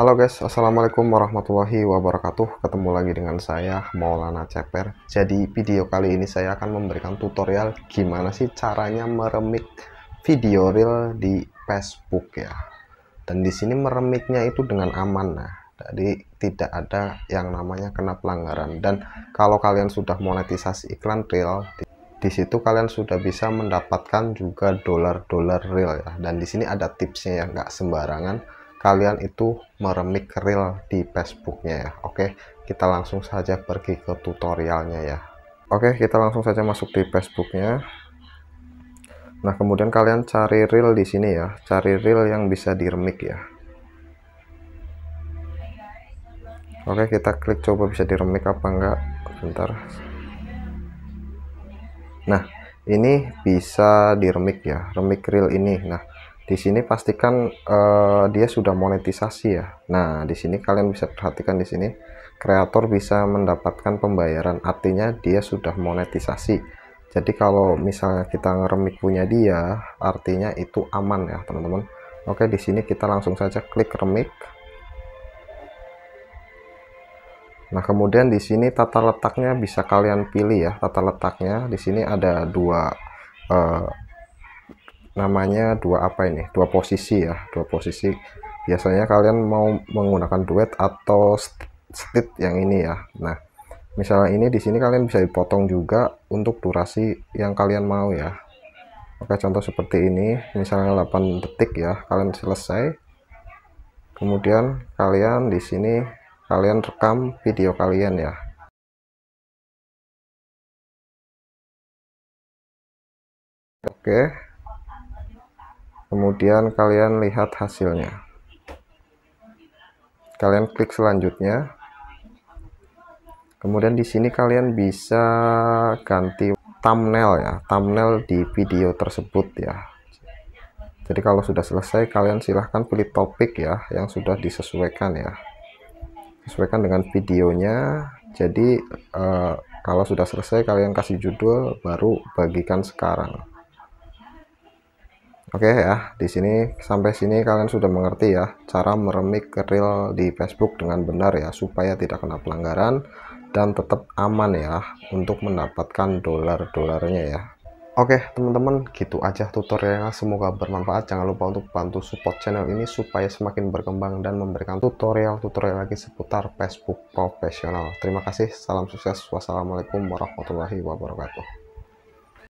Halo guys, Assalamualaikum warahmatullahi wabarakatuh Ketemu lagi dengan saya, Maulana Ceper Jadi video kali ini saya akan memberikan tutorial Gimana sih caranya meremik video reel di Facebook ya Dan di sini meremiknya itu dengan aman nah jadi tidak ada yang namanya kena pelanggaran dan kalau kalian sudah monetisasi iklan reel di situ kalian sudah bisa mendapatkan juga dolar-dolar real ya dan di sini ada tipsnya yang nggak sembarangan kalian itu meremik reel di Facebooknya ya Oke kita langsung saja pergi ke tutorialnya ya Oke kita langsung saja masuk di Facebooknya Nah kemudian kalian cari reel di sini ya cari reel yang bisa diremik ya Oke kita klik coba bisa diremik apa enggak bentar Nah ini bisa diremik ya remik reel ini Nah di sini pastikan uh, dia sudah monetisasi ya. Nah, di sini kalian bisa perhatikan di sini kreator bisa mendapatkan pembayaran, artinya dia sudah monetisasi. Jadi kalau misalnya kita ngeremik punya dia, artinya itu aman ya, teman-teman. Oke, di sini kita langsung saja klik remik. Nah, kemudian di sini tata letaknya bisa kalian pilih ya, tata letaknya. Di sini ada dua uh, namanya dua apa ini dua posisi ya dua posisi biasanya kalian mau menggunakan duet atau split yang ini ya nah misalnya ini di sini kalian bisa dipotong juga untuk durasi yang kalian mau ya Oke contoh seperti ini misalnya 8 detik ya kalian selesai kemudian kalian di sini kalian rekam video kalian ya Oke kemudian kalian lihat hasilnya kalian klik selanjutnya kemudian di sini kalian bisa ganti thumbnail ya thumbnail di video tersebut ya jadi kalau sudah selesai kalian silahkan pilih topik ya yang sudah disesuaikan ya sesuaikan dengan videonya jadi eh, kalau sudah selesai kalian kasih judul baru bagikan sekarang Oke okay, ya, di sini sampai sini kalian sudah mengerti ya cara meremik keril di Facebook dengan benar ya supaya tidak kena pelanggaran dan tetap aman ya untuk mendapatkan dolar-dolarnya ya. Oke okay, teman-teman gitu aja tutorialnya semoga bermanfaat jangan lupa untuk bantu support channel ini supaya semakin berkembang dan memberikan tutorial-tutorial lagi seputar Facebook profesional. Terima kasih, salam sukses, wassalamualaikum warahmatullahi wabarakatuh.